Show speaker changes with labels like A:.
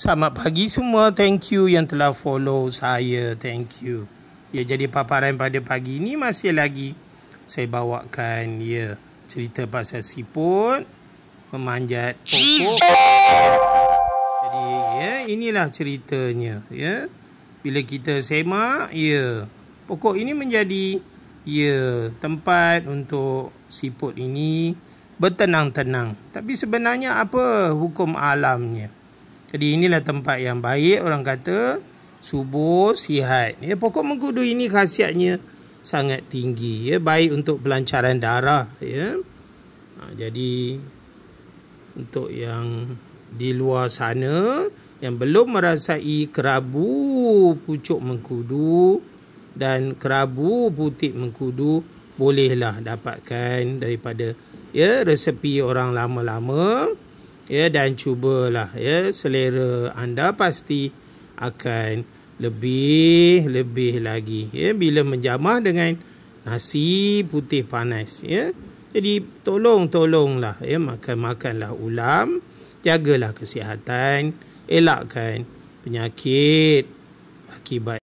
A: Selamat pagi semua. Thank you yang telah follow saya. Thank you. Ya, jadi paparan pada pagi ini masih lagi saya bawakan ya cerita pasal siput memanjat pokok. Jadi ya inilah ceritanya ya. Bila kita semak ya pokok ini menjadi ya tempat untuk siput ini bertenang-tenang. Tapi sebenarnya apa hukum alamnya? Jadi inilah tempat yang baik orang kata subur sihat. Ya pokok mengkudu ini khasiatnya sangat tinggi ya baik untuk pelancaran darah ya. Ha, jadi untuk yang di luar sana yang belum merasai kerabu pucuk mengkudu dan kerabu butik mengkudu bolehlah dapatkan daripada ya resepi orang lama-lama ya dan cubalah ya selera anda pasti akan lebih lebih lagi ya bila menjamah dengan nasi putih panas ya jadi tolong tolonglah ya makan makanlah ulam jagalah kesihatan elakkan penyakit akibat